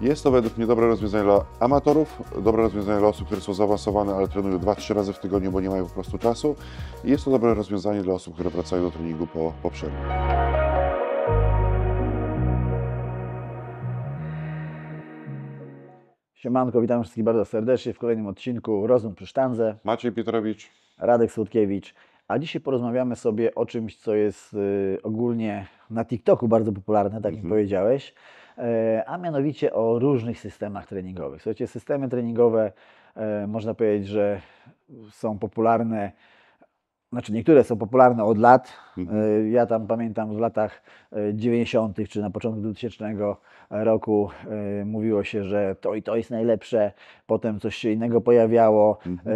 Jest to według mnie dobre rozwiązanie dla amatorów, dobre rozwiązanie dla osób, które są zaawansowane, ale trenują 2-3 razy w tygodniu, bo nie mają po prostu czasu. I jest to dobre rozwiązanie dla osób, które wracają do treningu po, po przerwie. Siemanko, witam wszystkich bardzo serdecznie w kolejnym odcinku Rozum przy sztandze. Maciej Pietrowicz. Radek Słodkiewicz. A dzisiaj porozmawiamy sobie o czymś, co jest y, ogólnie na TikToku bardzo popularne, tak jak mm -hmm. powiedziałeś. E, a mianowicie o różnych systemach treningowych. Słuchajcie, systemy treningowe e, można powiedzieć, że są popularne znaczy niektóre są popularne od lat. Mhm. E, ja tam pamiętam w latach 90. czy na początku 2000 roku mówiło się, że to i to jest najlepsze, potem coś się innego pojawiało, mhm.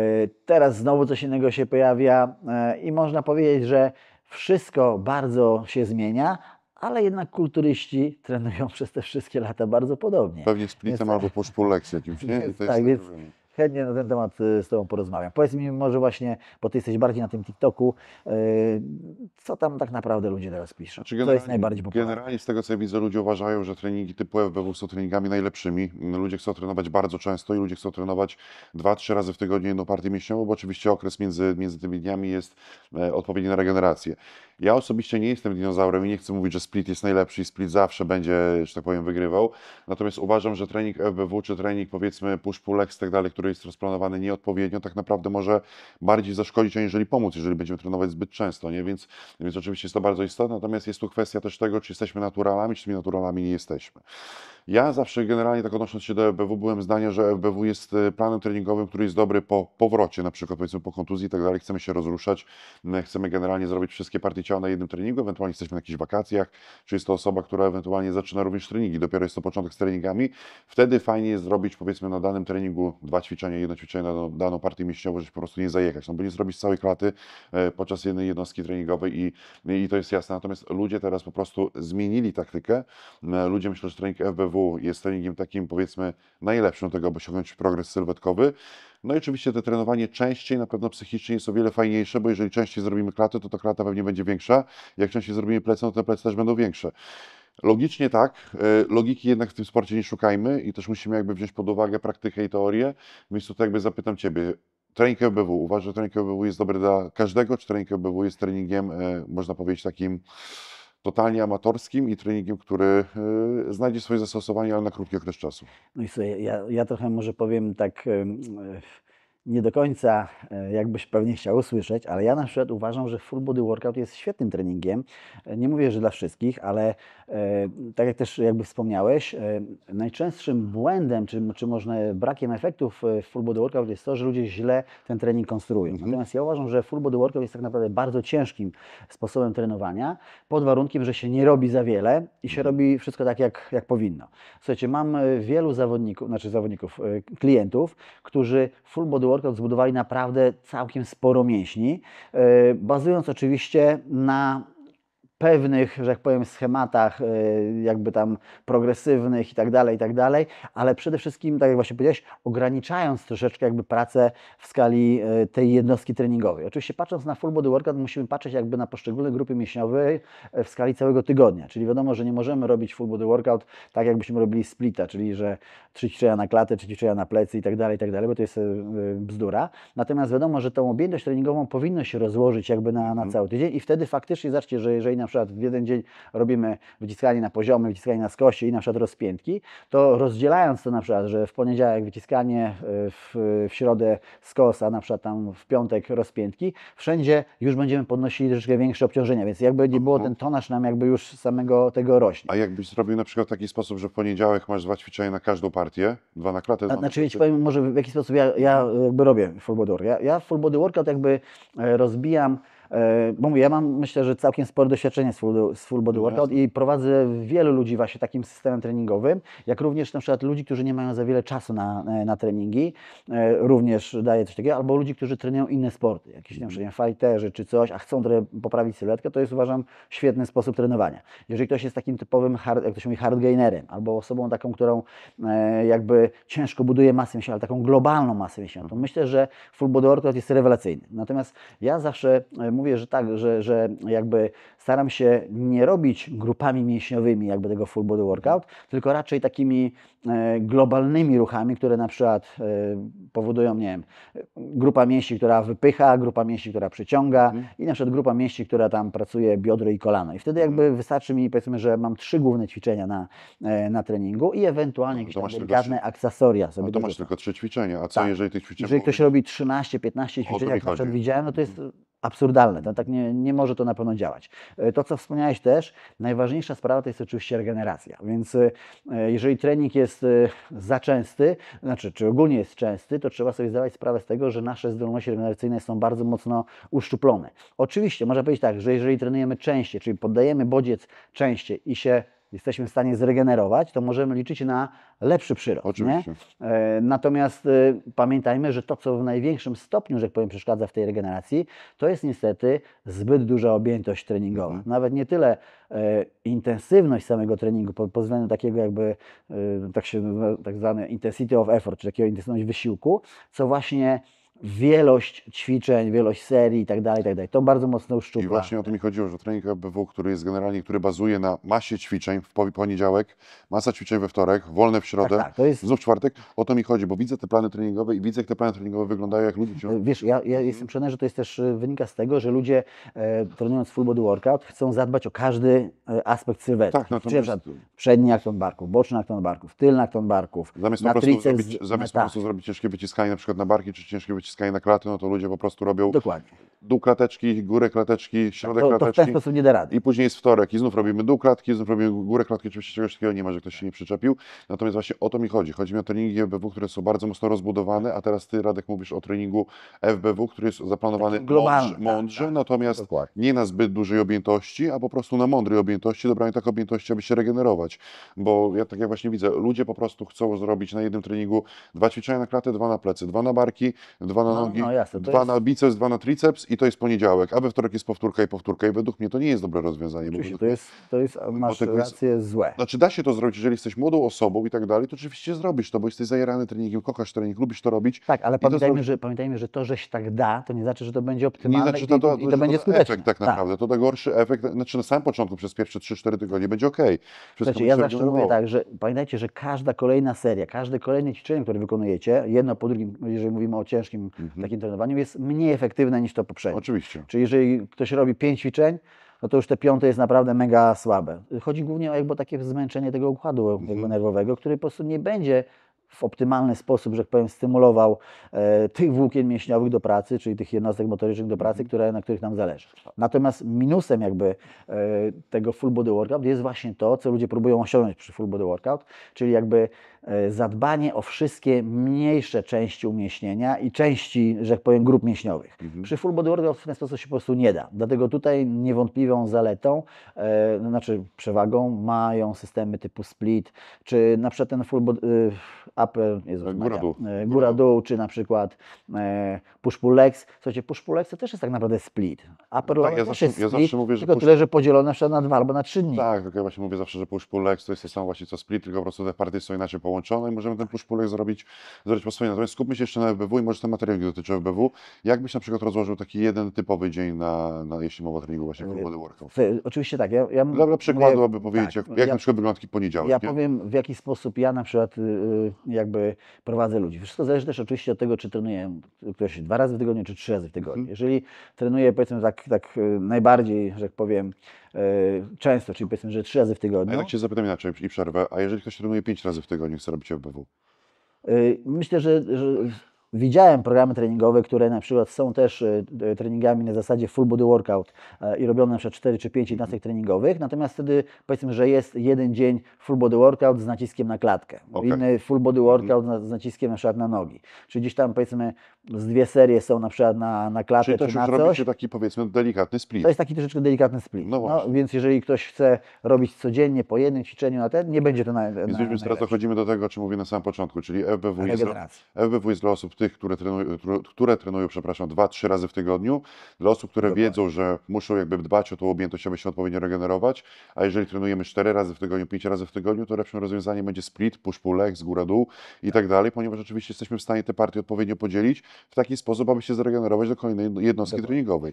teraz znowu coś innego się pojawia i można powiedzieć, że wszystko bardzo się zmienia, ale jednak kulturyści trenują przez te wszystkie lata bardzo podobnie. Pewnie z plitem albo po szpuleksie jakimś, nie? Tak, tak, więc problem. chętnie na ten temat y, z Tobą porozmawiam. Powiedz mi może właśnie, bo Ty jesteś bardziej na tym TikToku, y, co tam tak naprawdę ludzie teraz piszą? Znaczy jest najbardziej popularne? Generalnie z tego co ja widzę, ludzie uważają, że treningi typu FBW są treningami najlepszymi. Ludzie chcą trenować bardzo często i ludzie chcą trenować dwa, trzy razy w tygodniu jedną partię mięśniową, bo oczywiście okres między, między tymi dniami jest e, odpowiedni na regenerację. Ja osobiście nie jestem dinozaurem i nie chcę mówić, że split jest najlepszy i split zawsze będzie, że tak powiem, wygrywał. Natomiast uważam, że trening FBW czy trening powiedzmy push-pull legs i tak dalej, który jest rozplanowany nieodpowiednio, tak naprawdę może bardziej zaszkodzić, aniżeli pomóc, jeżeli będziemy trenować zbyt często, nie? Więc, więc oczywiście jest to bardzo istotne. Natomiast jest tu kwestia też tego, czy jesteśmy naturalami, czy tymi naturalami nie jesteśmy. Ja zawsze generalnie tak odnosząc się do FBW byłem zdania, że FBW jest y, planem treningowym, który jest dobry po powrocie, na przykład powiedzmy po kontuzji i tak dalej. Chcemy się rozruszać, chcemy generalnie zrobić wszystkie partie ciała na jednym treningu, ewentualnie jesteśmy na jakichś wakacjach, czy jest to osoba, która ewentualnie zaczyna również treningi, dopiero jest to początek z treningami, wtedy fajnie jest zrobić powiedzmy na danym treningu dwa ćwiczenia, jedno ćwiczenie na daną partię mięśniową, żeby po prostu nie zajechać, no bo nie zrobić całej klaty e, podczas jednej jednostki treningowej i, i to jest jasne. Natomiast ludzie teraz po prostu zmienili taktykę. E, ludzie myślą, że trening FBW jest treningiem takim powiedzmy najlepszym do tego, aby osiągnąć progres sylwetkowy. No i oczywiście to trenowanie częściej na pewno psychicznie jest o wiele fajniejsze, bo jeżeli częściej zrobimy klatę, to ta klata pewnie będzie większa. Jak częściej zrobimy plecy, no to te plecy też będą większe. Logicznie tak, e, logiki jednak w tym sporcie nie szukajmy i też musimy jakby wziąć pod uwagę praktykę i teorię, więc tutaj jakby zapytam Ciebie, trening EBW, uważasz, że trening EBW jest dobry dla każdego, czy trening EBW jest treningiem, e, można powiedzieć, takim totalnie amatorskim i treningiem, który y, znajdzie swoje zastosowanie, ale na krótki okres czasu. No i sobie, ja, ja trochę może powiem tak nie do końca e, jakbyś pewnie chciał usłyszeć, ale ja na przykład uważam, że full body workout jest świetnym treningiem. E, nie mówię, że dla wszystkich, ale e, tak jak też jakby wspomniałeś, najczęstszym błędem, czy, czy można brakiem efektów w full body workout jest to, że ludzie źle ten trening konstruują. Mhm. Natomiast ja uważam, że full body workout jest tak naprawdę bardzo ciężkim sposobem trenowania, pod warunkiem, że się nie robi za wiele i się mhm. robi wszystko tak, jak, jak powinno. Słuchajcie, mam wielu zawodników, znaczy zawodników, klientów, którzy full body workout zbudowali naprawdę całkiem sporo mięśni, e, bazując oczywiście na pewnych, że jak powiem, schematach, y, jakby tam progresywnych i tak dalej, i tak dalej, ale przede wszystkim, tak jak właśnie powiedziałeś, ograniczając troszeczkę jakby pracę w skali y, tej jednostki treningowej. Oczywiście patrząc na full body workout, musimy patrzeć jakby na poszczególne grupy mięśniowe y, w skali całego tygodnia, czyli wiadomo, że nie możemy robić full body workout tak, jakbyśmy robili splita, czyli że trzy ćwiczenia na klatę, trzy ćwiczenia na plecy i tak dalej, i tak dalej, bo to jest bzdura. Natomiast wiadomo, że tą objętość treningową powinno się rozłożyć jakby na, na mhm. cały tydzień i wtedy faktycznie, zobaczcie, że jeżeli na przykład w jeden dzień robimy wyciskanie na poziomy, wyciskanie na skosie i na przykład rozpiętki, to rozdzielając to na przykład, że w poniedziałek wyciskanie, e, w, w środę a na przykład tam w piątek rozpiętki, wszędzie już będziemy podnosili troszeczkę większe obciążenia, więc jakby nie było, mhm. ten tonaż nam jakby już samego tego rośnie. A jakbyś zrobił na przykład w taki sposób, że w poniedziałek masz dwa ćwiczenia na każdą partię, dwa na klatę, dwa na Znaczy, powiem może w jaki sposób ja, ja jakby robię full body work. Ja, ja full body workout jakby e, rozbijam E, bo mówię, ja mam myślę, że całkiem spore doświadczenie z full, z full body no workout i prowadzę wielu ludzi właśnie takim systemem treningowym, jak również na przykład ludzi, którzy nie mają za wiele czasu na, e, na treningi, e, również daję coś takiego, albo ludzi, którzy trenują inne sporty, jakieś mm. nie fighterzy czy coś, a chcą poprawić sylwetkę, to jest uważam świetny sposób trenowania. Jeżeli ktoś jest takim typowym, hard, jak to się mówi, hard gainerem, albo osobą taką, którą jakby ciężko buduje masę mięśniową, ale taką globalną masę mięśniową, no to myślę, że full body workout jest rewelacyjny. Natomiast ja zawsze mówię, że tak, że, że jakby staram się nie robić grupami mięśniowymi jakby tego full body workout, tylko raczej takimi e, globalnymi ruchami, które na przykład e, powodują, nie wiem, grupa mięśni, która wypycha, grupa mięśni, która przyciąga mhm. i na przykład grupa mięśni, która tam pracuje biodro i kolano. I wtedy jakby mhm. wystarczy mi, powiedzmy, że mam trzy główne ćwiczenia na, e, na treningu i ewentualnie no, jakieś delikatne akcesoria sobie no, to masz tylko trzy ćwiczenia, a co tak. jeżeli tych ćwiczeń... Jeżeli ktoś robi 13-15 ćwiczeń, jak na przykład widziałem, no to jest mhm absurdalne. tak nie, nie może to na pewno działać. E, to, co wspomniałeś też, najważniejsza sprawa to jest oczywiście regeneracja. Więc e, jeżeli trening jest e, za częsty, znaczy czy ogólnie jest częsty, to trzeba sobie zdawać sprawę z tego, że nasze zdolności regeneracyjne są bardzo mocno uszczuplone. Oczywiście można powiedzieć tak, że jeżeli trenujemy częściej, czyli poddajemy bodziec częściej i się jesteśmy w stanie zregenerować, to możemy liczyć na lepszy przyrost. Oczywiście. E, natomiast e, pamiętajmy, że to, co w największym stopniu, że tak powiem, przeszkadza w tej regeneracji, to jest niestety zbyt duża objętość treningowa. Mhm. Nawet nie tyle e, intensywność samego treningu, pod względem takiego jakby tak, się, tak zwane intensity of effort, czy takiego intensywność wysiłku, co właśnie wielość ćwiczeń, wielość serii i tak dalej, tak dalej. To bardzo mocno uszczupla. I właśnie o to mi chodziło, że trening ABW, który jest generalnie, który bazuje na masie ćwiczeń w poniedziałek, masa ćwiczeń we wtorek, wolne w środę, tak, tak, to jest... znów czwartek, o to mi chodzi, bo widzę te plany treningowe i widzę, jak te plany treningowe wyglądają, jak ludzie ciągną. Wiesz, ja, ja jestem przekonany, że to jest też e, wynika z tego, że ludzie e, trenując full body workout chcą zadbać o każdy e, aspekt sylwetki. Tak, no to Czyli jest... przedni akton barków, boczny akton barków, tylny akton barków, zamiast na po prostu, zrobić, zamiast po tak. prostu zrobić ciężkie wyciskanie na przykład na barki, czy ciężkie wyciskanie naciskanie na klaty, no to ludzie po prostu robią Dokładnie. dół klateczki, górę klateczki, tak, środek to, to w ten sposób nie da rady. I później jest wtorek i znów robimy dół klatki, znów robimy górę klatki. Oczywiście czegoś takiego nie ma, że ktoś się nie przyczepił. Natomiast właśnie o to mi chodzi. Chodzi mi o treningi FBW, które są bardzo mocno rozbudowane, a teraz Ty, Radek, mówisz o treningu FBW, który jest zaplanowany globalny, mądrze, mądrze tak, tak. natomiast Dokładnie. nie na zbyt dużej objętości, a po prostu na mądrej objętości, dobranie tak objętości, aby się regenerować. Bo ja tak jak właśnie widzę, ludzie po prostu chcą zrobić na jednym treningu dwa ćwiczenia na klatę, dwa na plecy, dwa na barki, dwa dwa na no, nogi, no jasne, dwa jest- na biceps, dwa na triceps i to jest poniedziałek, a we wtorek jest powtórka i powtórka i według mnie to nie jest dobre rozwiązanie. bo to jest, to jest, masz tego jest- złe. Znaczy da się to zrobić, jeżeli jesteś młodą osobą i tak dalej, to oczywiście zrobisz to, bo jesteś zajerany treningiem, kochasz trening, lubisz to robić. Tak, ale pamiętajmy, że, pamiętajmy, że to, że się tak da, to nie znaczy, że to będzie optymalne znaczy, i, to, i to będzie da skuteczne. efekt tak, tak naprawdę, to da gorszy efekt, znaczy na samym początku przez pierwsze 3-4 tygodnie będzie ok. Znaczy ja zawsze mówię tak, że pamiętajcie, że każda kolejna seria, każde kolejne ćwiczenie, które wykonujecie, jedno po drugim, jeżeli mówimy o ciężkim takim, mhm. takim trenowaniu, jest mniej efektywne niż to poprzednie. Oczywiście. Czyli jeżeli ktoś robi pięć ćwiczeń, no to już te piąte jest naprawdę mega słabe. Chodzi głównie o jakby takie zmęczenie tego układu mhm. jakby nerwowego, który po prostu nie będzie w optymalny sposób, że tak powiem, stymulował e, tych włókien mięśniowych do pracy, czyli tych jednostek motorycznych do pracy, mhm. które, na których nam zależy. Natomiast minusem jakby e, tego full body workout jest właśnie to, co ludzie próbują osiągnąć przy full body workout, czyli jakby E, zadbanie o wszystkie mniejsze części umięśnienia i części, że tak powiem, grup mięśniowych. Mhm. Przy full body workout w ten sposób się po prostu nie da. Dlatego tutaj niewątpliwą zaletą, e, no, znaczy przewagą mają systemy typu split, czy na przykład ten full body, e, upper, Jezus, e, góra-dół, e, góra, czy na przykład e, push-pull legs. Słuchajcie, push-pull legs to też jest tak naprawdę split. Upper no tak, ja, zawsze, split, ja zawsze mówię, że tylko push... tyle, że podzielone na, na dwa albo na trzy dni. Tak, tylko ja właśnie mówię zawsze, że push-pull legs to jest to samo właśnie co split, tylko po prostu te partie są inaczej połączone i możemy ten push pullek zrobić, zrobić po swojej. Natomiast skupmy się jeszcze na FBW e i może ten materiał, który dotyczy FBW. E jak byś na przykład rozłożył taki jeden typowy dzień, na, na jeśli mowa o treningu właśnie full body workout? Oczywiście tak. Ja, ja dla, przykładu, aby powiedzieć, tak, jak, jak ja, na przykład wygląda poniedziałek. Ja nie? powiem w jaki sposób ja na przykład y, y, jakby prowadzę ludzi. Wszystko zależy też oczywiście od tego, czy trenuję któreś dwa razy w tygodniu, czy trzy razy w tygodniu. Mhm. Jeżeli trenuję powiedzmy tak, tak y, najbardziej, że tak powiem, E, często, czyli powiedzmy, że trzy razy w tygodniu. A i tak Cię zapytam inaczej i przerwę, a jeżeli ktoś trenuje pięć razy w tygodniu, chce robić OBW? Myślę, że, że Widziałem programy treningowe, które na przykład są też e, e, treningami na zasadzie full body workout e, i robione na przykład 4 czy 5 jednostek treningowych, natomiast wtedy powiedzmy, że jest jeden dzień full body workout z naciskiem na klatkę, okay. inny full body mhm. workout z naciskiem na przykład na nogi. czy gdzieś tam powiedzmy z dwie serie są na przykład na, na klatę Czyli to czy na taki powiedzmy delikatny split. To jest taki troszeczkę delikatny split. No, no Więc jeżeli ktoś chce robić codziennie po jednym ćwiczeniu na ten, nie będzie to na, na Więc na, teraz dochodzimy do tego, o czym mówię na samym początku, czyli FBW jest, FBW jest dla osób tych, które trenują, które trenują przepraszam, dwa trzy razy w tygodniu, dla osób, które Dobra. wiedzą, że muszą jakby dbać o tą objętość, aby się odpowiednio regenerować, a jeżeli trenujemy cztery razy w tygodniu, pięć razy w tygodniu, to lepszym rozwiązaniem będzie split, push-pull z góra-dół i tak dalej, ponieważ oczywiście jesteśmy w stanie te partie odpowiednio podzielić w taki sposób, aby się zregenerować do kolejnej jednostki Dobra. treningowej.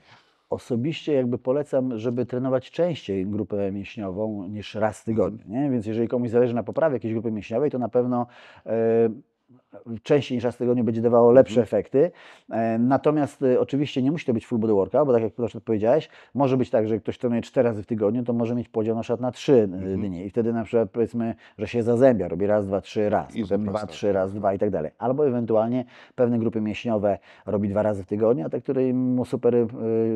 Osobiście jakby polecam, żeby trenować częściej grupę mięśniową niż raz w tygodniu. Nie? Więc jeżeli komuś zależy na poprawie jakiejś grupy mięśniowej, to na pewno. Yy, częściej niż raz w tygodniu będzie dawało mhm. lepsze efekty. E, natomiast e, oczywiście nie musi to być full body workout, bo tak jak powiedziałeś, może być tak, że ktoś trenuje cztery razy w tygodniu, to może mieć podział na przykład na trzy e, mhm. dni i wtedy na przykład powiedzmy, że się zazębia, robi raz, dwa, trzy, raz, potem dwa, trzy, raz, dwa i tak dalej. Albo ewentualnie pewne grupy mięśniowe robi dwa razy w tygodniu, a te, które mu super,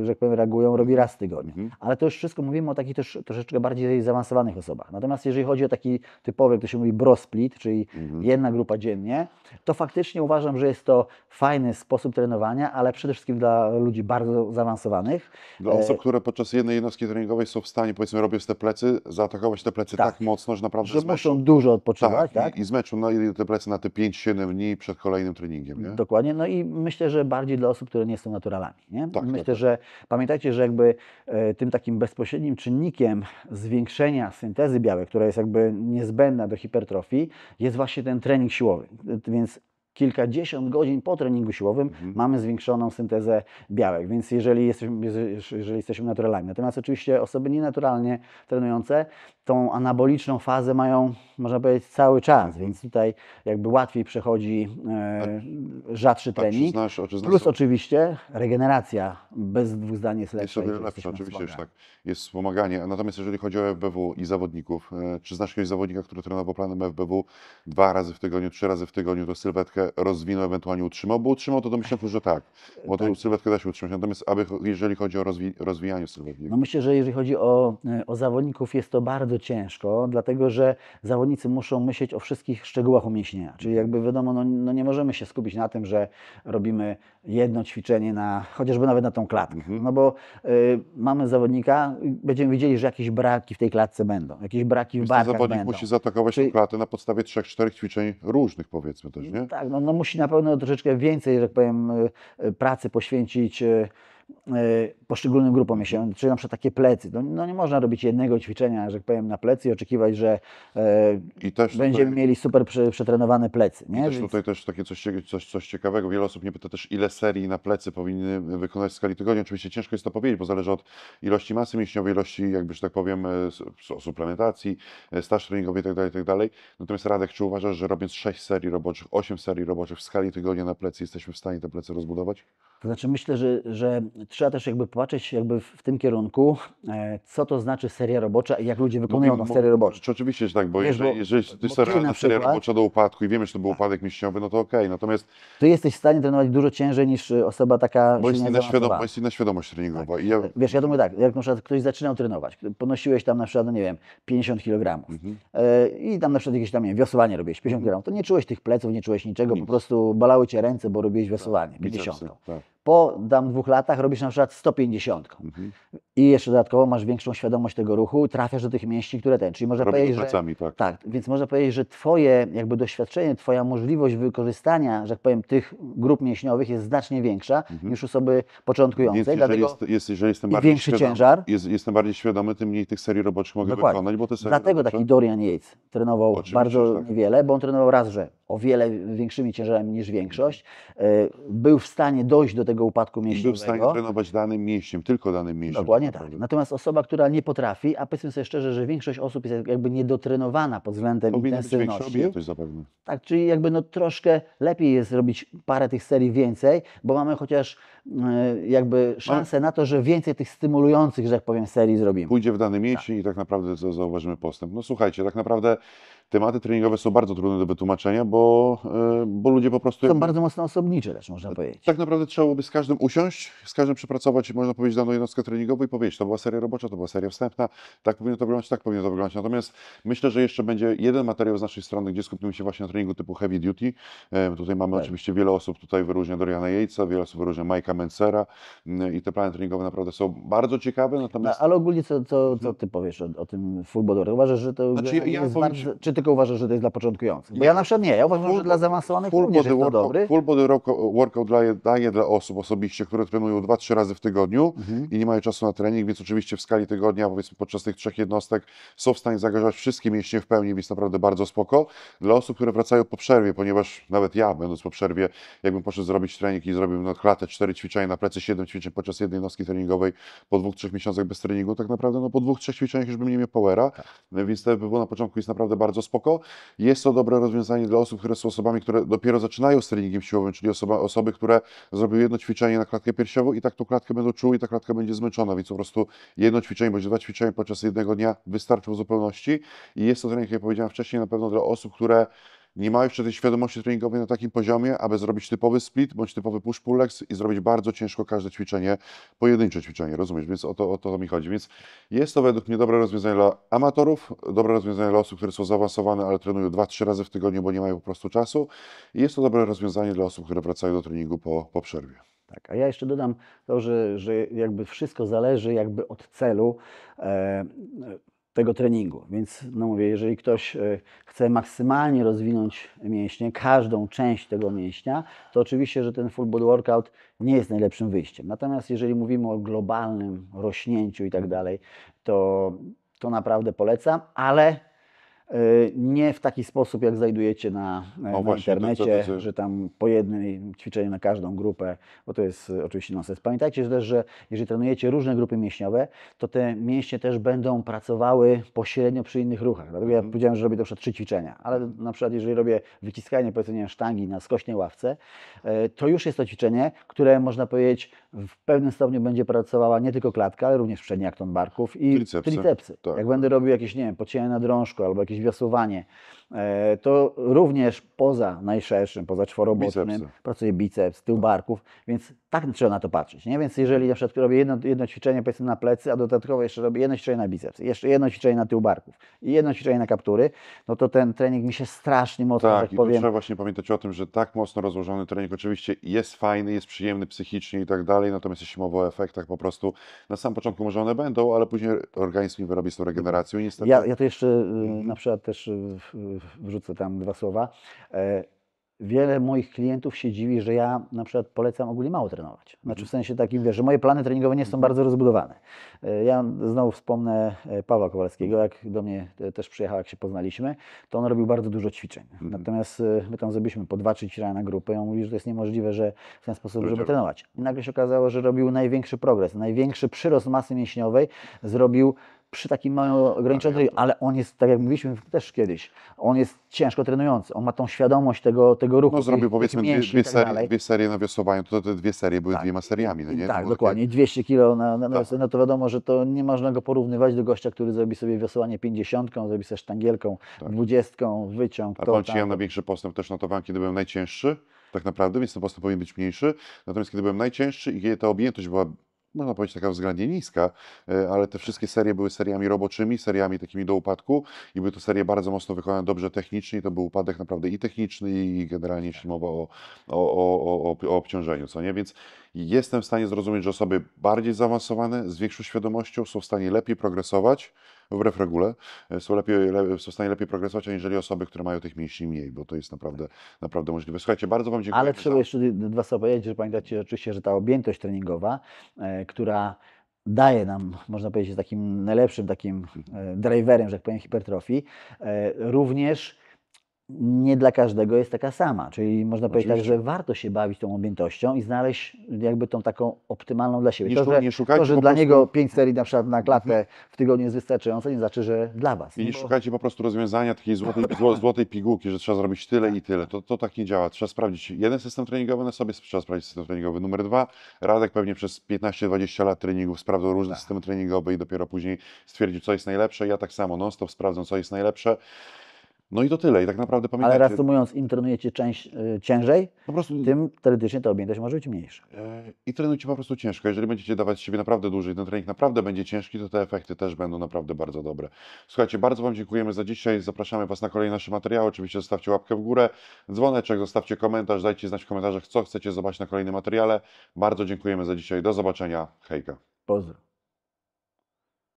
że tak powiem, reagują, robi raz w tygodniu. Mhm. Ale to już wszystko mówimy o takich też troszeczkę bardziej zaawansowanych osobach. Natomiast jeżeli chodzi o taki typowy, jak to się mówi, bro split, czyli mhm. jedna grupa dziennie, to faktycznie uważam, że jest to fajny sposób trenowania, ale przede wszystkim dla ludzi bardzo zaawansowanych. Dla osób, e, które podczas jednej jednostki treningowej są w stanie, powiedzmy, robiąc te plecy, zaatakować te plecy tak, tak mocno, że naprawdę Że muszą dużo odpoczywać, tak? tak? I, I z meczu na no, te plecy na te 5-7 dni przed kolejnym treningiem, nie? Dokładnie, no i myślę, że bardziej dla osób, które nie są naturalami, nie? Tak, tak myślę, tak. że pamiętajcie, że jakby e, tym takim bezpośrednim czynnikiem zwiększenia syntezy białek, która jest jakby niezbędna do hipertrofii, jest właśnie ten trening siłowy, więc kilkadziesiąt godzin po treningu siłowym mhm. mamy zwiększoną syntezę białek, więc jeżeli jesteśmy, jeżeli jesteśmy naturalami. Natomiast oczywiście osoby nienaturalnie trenujące tą anaboliczną fazę mają, można powiedzieć, cały czas, więc tutaj jakby łatwiej przechodzi e, tak. rzadszy tak trening. Plus oczywiście regeneracja bez dwóch zdań jest lepsza. Jest o wiele oczywiście, już tak. Jest wspomaganie. Natomiast jeżeli chodzi o FBW i zawodników, e, czy znasz jakiegoś zawodnika, który trenował planem FBW dwa razy w tygodniu, trzy razy w tygodniu, to sylwetkę rozwinął, ewentualnie utrzymał? Bo utrzymał, to domyślam się, że tak. Bo to tak. sylwetkę da się utrzymać. Natomiast aby, jeżeli chodzi o rozwi- rozwijanie sylwetki. No myślę, że jeżeli chodzi o, e, o zawodników, jest to bardzo ciężko, dlatego że zawodnicy muszą myśleć o wszystkich szczegółach umięśnienia. Czyli jakby wiadomo, no, no nie możemy się skupić na tym, że robimy jedno ćwiczenie na chociażby nawet na tą klatkę. Mhm. No bo y, mamy zawodnika, będziemy widzieli, że jakieś braki w tej klatce będą, jakieś braki w barkach zawodnik będą. musi zaatakować Czyli... klatę na podstawie trzech, czterech ćwiczeń różnych powiedzmy też, nie? Tak, no, no musi na pewno troszeczkę więcej, że tak powiem, y, y, pracy poświęcić y, E, poszczególnym grupom mięśniowym, czyli na przykład takie plecy. No, no, nie można robić jednego ćwiczenia, że tak powiem, na plecy i oczekiwać, że e, będziemy mieli super przetrenowane plecy. Nie? też Więc... tutaj też takie coś, coś, coś ciekawego. Wiele osób mnie pyta też, ile serii na plecy powinny wykonać w skali tygodnia. Oczywiście ciężko jest to powiedzieć, bo zależy od ilości masy mięśniowej, ilości, jakby że tak powiem, e, suplementacji, e, staż treningowy itd., tak itd. Tak Natomiast Radek, czy uważasz, że robiąc 6 serii roboczych, 8 serii roboczych w skali tygodnia na plecy jesteśmy w stanie te plecy rozbudować? To znaczy myślę, że, że trzeba też jakby popatrzeć jakby w tym kierunku, e, co to znaczy seria robocza i jak ludzie no wykonują tą serię roboczą. Czy oczywiście, że tak, bo Wiesz, jeżeli, bo- jeżeli to jest ty seria, robocza do upadku i wiemy, że to był tak. upadek mięśniowy, no to okej. Natomiast Ty jesteś w stanie trenować dużo ciężej niż osoba taka bo jest, inna świadom, bo jest inna świadomość treningowa. Tak. I ja, Wiesz, ja думаю tak, jak na przykład ktoś zaczynał trenować, ponosiłeś tam na przykład, no nie wiem, 50 kg Mhm. E, i tam na przykład jakieś tam, nie wiem, wiosłanie robiłeś 50 mhm. kg, to nie czułeś tych pleców, nie czułeś niczego, po prostu bolały cię ręce, bo robiłeś wiosłanie 50. tak po tam dwóch latach robisz na przykład 150. Mhm. I jeszcze dodatkowo masz większą świadomość tego ruchu, trafiasz do tych mięśni, które ten. Czyli można powiedzieć, pracami, że, tak. tak. Więc można powiedzieć, że twoje jakby doświadczenie, twoja możliwość wykorzystania, że tak powiem, tych grup mięśniowych jest znacznie większa mhm. niż osoby początkującej. Więc jeżeli, jest, jest, jeżeli jestem bardziej większy ciężar. Jest, jestem bardziej świadomy, tym mniej tych serii roboczych mogę Dokładnie. wykonać, bo te serie Dlatego robocze... taki Dorian Yates trenował Oczywiście, bardzo tak. wiele, bo on trenował raz, że o wiele większymi ciężarami niż większość. E, był w stanie dojść do tego upadku mięśniowego. I był w stanie trenować danym mięśniem, tylko danym mięśniem. Dokładnie tak. tak. Natomiast osoba, która nie potrafi, a powiedzmy sobie szczerze, że większość osób jest jakby niedotrenowana pod względem Powinna intensywności. Być jest zapewne. Tak, czyli jakby no troszkę lepiej jest robić parę tych serii więcej, bo mamy chociaż e, jakby szansę na to, że więcej tych stymulujących, że tak powiem, serii zrobimy. Pójdzie w dany tak. mięsień tak. i tak naprawdę zauważymy postęp. No słuchajcie, tak naprawdę tematy treningowe są bardzo trudne do wytłumaczenia, bo, e, bo ludzie po prostu... Są bardzo mocno osobnicze też, można e, powiedzieć. Tak naprawdę trzeba żeby z każdym usiąść, z każdym przepracować, można powiedzieć, daną jednostkę treningową i powiedzieć, to była seria robocza, to była seria wstępna, tak powinno to wyglądać, tak powinno to wyglądać. Natomiast myślę, że jeszcze będzie jeden materiał z naszej strony, gdzie skupimy się właśnie na treningu typu heavy duty. Tutaj mamy tak. oczywiście wiele osób, tutaj wyróżnia Doriana Jejca, wiele osób wyróżnia Majka Mencera mm, i te plany treningowe naprawdę są bardzo ciekawe. No, natomiast... No, ale ogólnie co, co, co Ty powiesz o, o tym full body? Uważasz, że to znaczy, ja jest bardzo... Czy tylko uważasz, że to jest dla początkujących? Bo ja, na przykład nie, ja uważam, full, że dla zaawansowanych full body jest to dobry. Full body workout daje, daje dla osób, osób osobiście, które trenują 2-3 razy w tygodniu mhm. i nie mają czasu na trening, więc oczywiście w skali tygodnia, powiedzmy podczas tych trzech jednostek, są w stanie zagrażać wszystkie mięśnie w pełni, więc naprawdę bardzo spoko. Dla osób, które wracają po przerwie, ponieważ nawet ja, będąc po przerwie, jakbym poszedł zrobić trening i zrobił na klatę 4 ćwiczenia, na plecy 7 ćwiczeń podczas jednej jednostki treningowej, po dwóch, trzech miesiącach bez treningu, tak naprawdę no, po dwóch, trzech ćwiczeniach już bym nie miał powera, tak. więc to było na początku jest naprawdę bardzo spoko. Jest to dobre rozwiązanie dla osób, które są osobami, które dopiero zaczynają z treningiem siłowym, czyli osoba, osoby, które zrobiły jedno ćwiczenie na klatkę piersiową i tak tą klatkę będą czuły i ta klatka będzie zmęczona, więc po prostu jedno ćwiczenie bądź dwa ćwiczenia podczas jednego dnia wystarczą w zupełności i jest to trening, tak jak powiedziałem wcześniej, na pewno dla osób, które nie ma jeszcze tej świadomości treningowej na takim poziomie, aby zrobić typowy split bądź typowy push pull legs i zrobić bardzo ciężko każde ćwiczenie, pojedyncze ćwiczenie, rozumiesz? Więc o to, o to mi chodzi. Więc jest to według mnie dobre rozwiązanie dla amatorów, dobre rozwiązanie dla osób, które są zaawansowane, ale trenują 2-3 razy w tygodniu, bo nie mają po prostu czasu. I jest to dobre rozwiązanie dla osób, które wracają do treningu po, po przerwie. Tak, a ja jeszcze dodam to, że, że jakby wszystko zależy jakby od celu. E, tego treningu. Więc no mówię, jeżeli ktoś e, chce maksymalnie rozwinąć mięśnie, każdą część tego mięśnia, to oczywiście, że ten full body workout nie jest najlepszym wyjściem. Natomiast jeżeli mówimy o globalnym rośnięciu i tak dalej, to to naprawdę polecam, ale E, nie w taki sposób, jak znajdujecie na, e, na właśnie, internecie, to, to, to, że tam po jednym ćwiczeniu na każdą grupę, bo to jest e, oczywiście nonsens. Pamiętajcie też, że jeżeli trenujecie różne grupy mięśniowe, to te mięśnie też będą pracowały pośrednio przy innych ruchach. Dlatego ja mhm. powiedziałem, że robię to trzy ćwiczenia, ale na przykład jeżeli robię wyciskanie powiedzmy sztangi na skośnej ławce, to już jest to ćwiczenie, które można powiedzieć w pewnym stopniu będzie pracowała nie tylko klatka, ale również przedni ton barków i tricepsy. tricepsy. Tak. Jak będę robił jakieś, nie wiem, pocięcie na drążku albo jakieś wiosłowanie, e, to również poza najszerszym, poza czworobotnym pracuje biceps, tył barków, więc tak trzeba na to patrzeć. Nie? Więc jeżeli na przykład robię jedno, jedno ćwiczenie powiedzmy na plecy, a dodatkowo jeszcze robię jedno ćwiczenie na biceps, jeszcze jedno ćwiczenie na tył barków i jedno ćwiczenie na kaptury, no to ten trening mi się strasznie mocno, tak, tak i powiem... trzeba właśnie pamiętać o tym, że tak mocno rozłożony trening oczywiście jest fajny, jest przyjemny psychicznie i tak dalej, natomiast jeśli mowa o efektach po prostu, na sam początku może one będą, ale później organizm mi wyrobi z tą regeneracją i niestety... Ja, ja to jeszcze y, mhm. na przykład też y, wrzucę tam dwa słowa. E, wiele moich klientów się dziwi, że ja na przykład polecam ogólnie mało trenować. Znaczy w sensie takim, że moje plany treningowe nie są mhm. bardzo rozbudowane. E, ja znowu wspomnę e, Pawła Kowalskiego, jak do mnie e, też przyjechał, jak się poznaliśmy, to on robił bardzo dużo ćwiczeń. Mhm. Natomiast my tam zrobiliśmy po dwa, trzy ćwiczenia na grupę i on mówi, że to jest niemożliwe, że w ten sposób, żeby trenować. I nagle się okazało, że robił największy progres, największy przyrost masy mięśniowej zrobił przy takim małym ograniczeniu, tak, ale on jest, tak jak mówiliśmy też kiedyś, on jest ciężko trenujący, on ma tą świadomość tego, tego ruchu. No zrobił powiedzmy dwie, dwie, tak serie, dwie, serie, na wiosłowaniu, to te dwie serie były tak. dwiema seriami, no nie? Tak, dokładnie, takie... 200 kilo na, na, na tak. no to wiadomo, że to nie można go porównywać do gościa, który zrobi sobie wiosłowanie 50, zrobi sobie sztangielką, tak. 20, wyciąg, A to, tam. Ja większy postęp też notowałem, kiedy byłem najcięższy, tak naprawdę, więc ten postęp powinien być mniejszy. Natomiast kiedy byłem najcięższy i kiedy ta objętość była można powiedzieć, taka względnie niska, e, ale te wszystkie serie były seriami roboczymi, seriami takimi do upadku i były to serie bardzo mocno wykonane dobrze technicznie i to był upadek naprawdę i techniczny i generalnie jeśli tak. mowa o, o, o, o, obciążeniu, co nie? Więc jestem w stanie zrozumieć, że osoby bardziej zaawansowane, z większą świadomością są w stanie lepiej progresować, wbrew regule, e, są, lepiej, są w stanie lepiej progresować, aniżeli osoby, które mają tych mięśni mniej, bo to jest naprawdę, naprawdę możliwe. Słuchajcie, bardzo Wam dziękuję. Ale trzeba za... jeszcze dwa słowa powiedzieć, że pamiętacie oczywiście, że ta objętość treningowa, e, która daje nam, można powiedzieć, takim najlepszym takim e, driverem, że tak powiem, hipertrofii, również nie dla każdego jest taka sama. Czyli można Oczywiście. powiedzieć tak, że warto się bawić tą objętością i znaleźć jakby tą taką optymalną dla siebie. Nie, to, że, nie to, że dla prostu... niego 5 serii na przykład na klatę w tygodniu jest wystarczające, nie znaczy, że dla Was. I nie no bo... szukajcie po prostu rozwiązania takiej złotej, złotej pigułki, że trzeba zrobić tyle i tyle. To, to tak nie działa. Trzeba sprawdzić jeden system treningowy na sobie, trzeba sprawdzić system treningowy numer dwa. Radek pewnie przez 15-20 lat treningów sprawdzał różne tak. systemy treningowe i dopiero później stwierdził, co jest najlepsze. Ja tak samo non-stop sprawdzam, co jest najlepsze. No i to tyle. I tak naprawdę pamiętajcie... Ale reasumując, im trenujecie część, yy, ciężej, po prostu... tym teoretycznie ta objętość może być mniejsza. Yy, I trenujcie po prostu ciężko. Jeżeli będziecie dawać siebie naprawdę dłużej, ten trening naprawdę będzie ciężki, to te efekty też będą naprawdę bardzo dobre. Słuchajcie, bardzo Wam dziękujemy za dzisiaj. Zapraszamy Was na kolejne nasze materiały. Oczywiście zostawcie łapkę w górę, dzwoneczek, zostawcie komentarz, dajcie znać w komentarzach, co chcecie zobaczyć na kolejnym materiale. Bardzo dziękujemy za dzisiaj. Do zobaczenia. Hejka. Pozdrawiam.